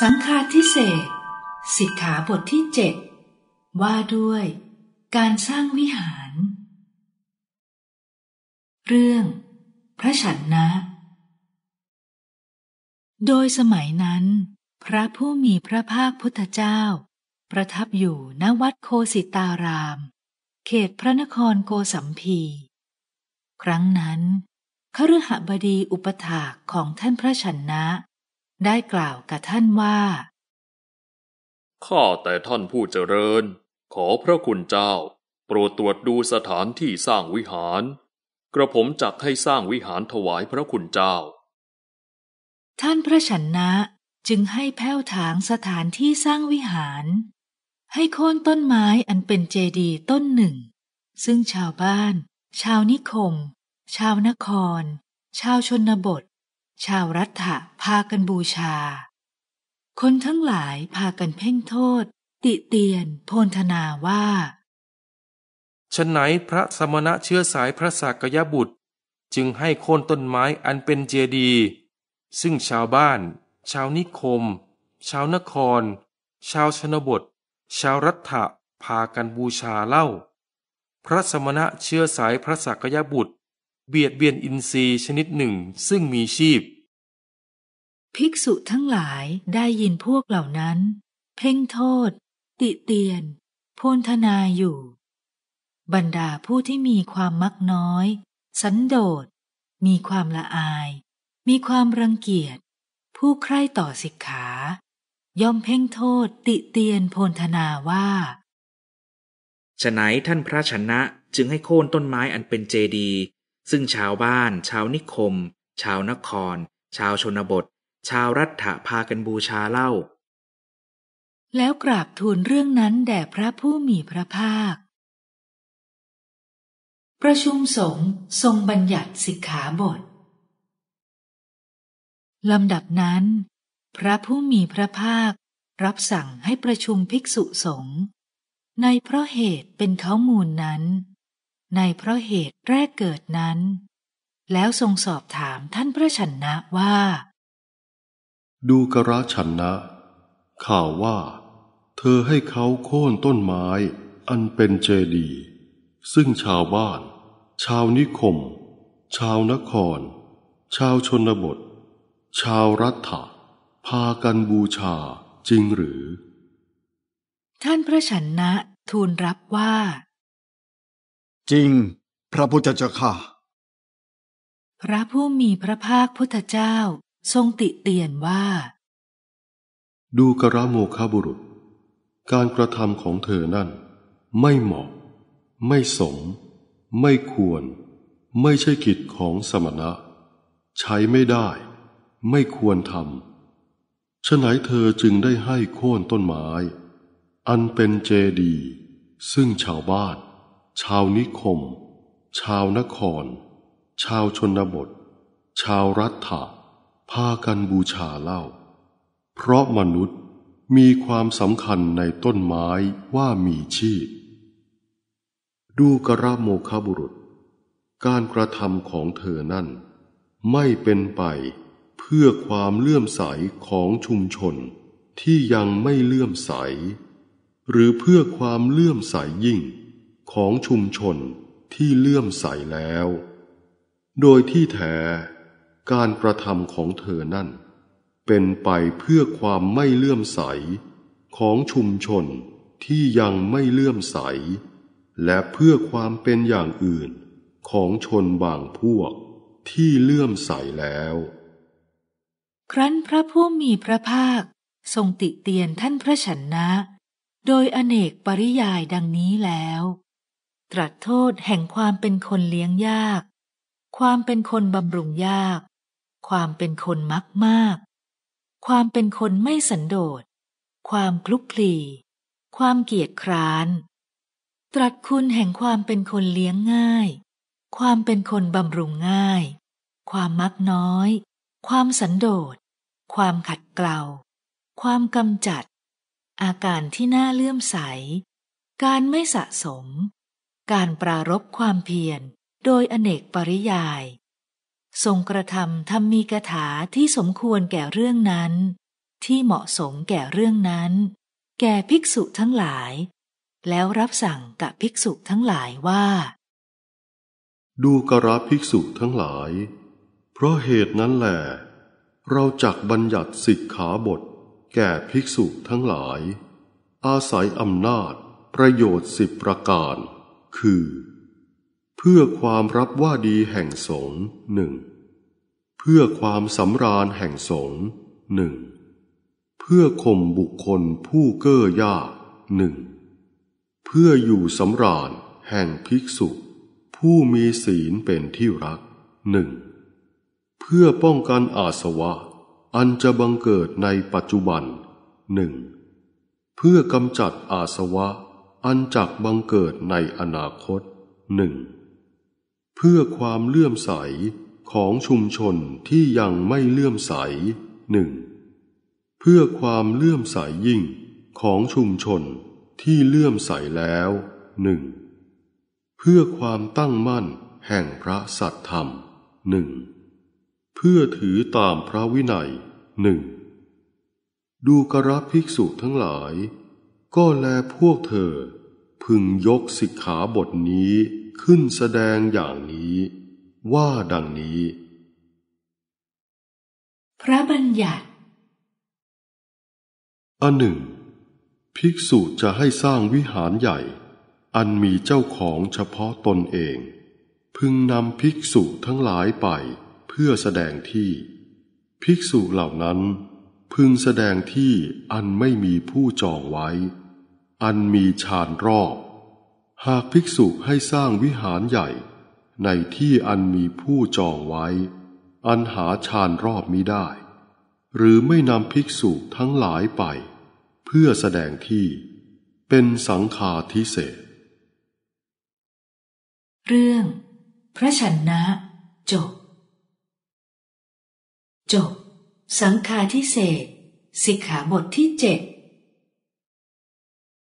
สังฆาทิเศษสิกขาบทที่เจ็ดว่าด้วยการสร้างวิหาร เรื่องพระฉันนะ โดยสมัยนั้น พระผู้มีพระภาคพุทธเจ้า ประทับอยู่ณวัดโคสิตาราม เขตพระนครโกสัมพี ครั้งนั้นคฤหบดีอุปถากของท่านพระฉันนะได้กล่าวกับท่านว่า ข้าแต่ท่านผู้เจริญ ขอพระคุณเจ้า โปรดตรวจดูสถานที่สร้างวิหาร กระผมจักให้สร้างวิหารถวายพระคุณเจ้า ท่านพระชันนะจึงให้แผ้วถางสถานที่สร้างวิหาร ให้โค่นต้นไม้อันเป็นเจดีย์ต้นหนึ่ง ซึ่งชาวบ้าน ชาวนิคม ชาวนคร ชาวชนบทชาวรัฐะพากันบูชา คนทั้งหลายพากันเพ่งโทษ ติเตียนโพนธนาว่าฉนไหนพระสมณะเชื้อสายพระสักยบุตรจึงให้โค่นต้นไม้อันเป็นเจดี ซึ่งชาวบ้าน ชาวนิคม ชาวนคร ชาวชนบท ชาวรัฐะพากันบูชาเล่า พระสมณะเชื้อสายพระสักยบุตร เบียดเบียนอินทรีย์ชนิดหนึ่งซึ่งมีชีพภิกษุทั้งหลายได้ยินพวกเหล่านั้น เพ่งโทษ ติเตียนโพนธนาอยู่ บรรดาผู้ที่มีความมักน้อย สันโดษ มีความละอาย มีความรังเกียจผู้ใคร่ต่อสิกขา ย่อมเพ่งโทษ ติเตียนโพนธนาว่าฉะไหนท่านพระชนะจึงให้โค่นต้นไม้อันเป็นเจดี ซึ่งชาวบ้านชาวนิคม ชาวนคร ชาวชนบทชาวรัฐะพากันบูชาเล่า แล้วกราบทูลเรื่องนั้นแด่พระผู้มีพระภาค ประชุมสงฆ์ทรงบัญญัติสิกขาบท ลำดับนั้น พระผู้มีพระภาครับสั่งให้ประชุมภิกษุสงฆ์ในเพราะเหตุเป็นเขามูลนั้น ในเพราะเหตุแรกเกิดนั้น แล้วทรงสอบถามท่านพระชนะว่าดูกระชันนะ ข่าวว่า เธอให้เขาโค่นต้นไม้ อันเป็นเจดีซึ่งชาวบ้าน ชาวนิคม ชาวนคร ชาวชนบท ชาวรัฐะพากันบูชาจริงหรือ ท่านพระฉันนะ ทูลรับว่า จริง พระพุทธเจ้าค่ะพระผู้มีพระภาคพุทธเจ้าทรงติเตียนว่า ดูกระโมคาบุรุษ การกระทำของเธอนั่น ไม่เหมาะ ไม่สม ไม่ควร ไม่ใช่กิจของสมณะ ใช้ไม่ได้ ไม่ควรทำ ฉะไหนเธอจึงได้ให้โค่นต้นไม้ อันเป็นเจดี ซึ่งชาวบ้าน ชาวนิคม ชาวนคร ชาวชนบท ชาวรัฐถาพากันบูชาเล่า เพราะมนุษย์มีความสำคัญในต้นไม้ว่ามีชีพ ดูกระโมคบุรุษ การกระทำของเธอนั่น ไม่เป็นไปเพื่อความเลื่อมใสของชุมชนที่ยังไม่เลื่อมใส หรือเพื่อความเลื่อมใสยิ่งของชุมชนที่เลื่อมใสแล้ว โดยที่แท้การกระทำของเธอนั่นเป็นไปเพื่อความไม่เลื่อมใสของชุมชนที่ยังไม่เลื่อมใส และเพื่อความเป็นอย่างอื่นของชนบางพวกที่เลื่อมใสแล้ว ครั้นพระผู้มีพระภาคทรงติเตียนท่านพระชนนะ โดยอเนกปริยายดังนี้แล้ว ตรัสโทษแห่งความเป็นคนเลี้ยงยาก ความเป็นคนบำรุงยากความเป็นคนมักมาก ความเป็นคนไม่สันโดษ ความคลุกคลี ความเกียจคร้าน ตรัสคุณแห่งความเป็นคนเลี้ยงง่าย ความเป็นคนบำรุงง่าย ความมักน้อย ความสันโดษ ความขัดเกลาความกำจัด อาการที่น่าเลื่อมใส การไม่สะสม การปรารบความเพียรโดยอเนกปริยายทรงกระทำธรรมีกถาที่สมควรแก่เรื่องนั้น ที่เหมาะสมแก่เรื่องนั้น แก่ภิกษุทั้งหลาย แล้วรับสั่งกับภิกษุทั้งหลายว่า ดูกระภิกษุทั้งหลาย เพราะเหตุนั้นแหละเราจักบัญญัติสิกขาบท แก่ภิกษุทั้งหลาย อาศัยอำนาจประโยชน์สิบประการ คือเพื่อความรับว่าดีแห่งสงฆ์หนึ่ง เพื่อความสำราญแห่งสงฆ์หนึ่ง เพื่อข่มบุคคลผู้เก้อยากหนึ่ง เพื่ออยู่สำราญแห่งภิกษุ ผู้มีศีลเป็นที่รักหนึ่ง เพื่อป้องกันอาสวะ อันจะบังเกิดในปัจจุบันหนึ่ง เพื่อกำจัดอาสวะ อันจักบังเกิดในอนาคตหนึ่งเพื่อความเลื่อมใสของชุมชนที่ยังไม่เลื่อมใสหนึ่งเพื่อความเลื่อมใสยิ่งของชุมชนที่เลื่อมใสแล้วหนึ่งเพื่อความตั้งมั่นแห่งพระสัตธรรมหนึ่งเพื่อถือตามพระวินัยหนึ่งดูกระภิกษุทั้งหลาย ก็แลพวกเธอ พึงยกสิกขาบทนี้ขึ้นแสดงอย่างนี้ว่าดังนี้ พระบัญญัติอันหนึ่ง ภิกษุจะให้สร้างวิหารใหญ่ อันมีเจ้าของเฉพาะตนเอง พึงนำภิกษุทั้งหลายไป เพื่อแสดงที่ ภิกษุเหล่านั้น พึงแสดงที่อันไม่มีผู้จองไว้ อันมีชานรอบหากภิกษุให้สร้างวิหารใหญ่ในที่อันมีผู้จองไว้ อันหาชานรอบมิได้ หรือไม่นำภิกษุทั้งหลายไป เพื่อแสดงที่เป็นสังฆาทิเศษ เรื่องพระชนะจบ จบสังฆาทิเศษสิกขาบทที่เจ็ด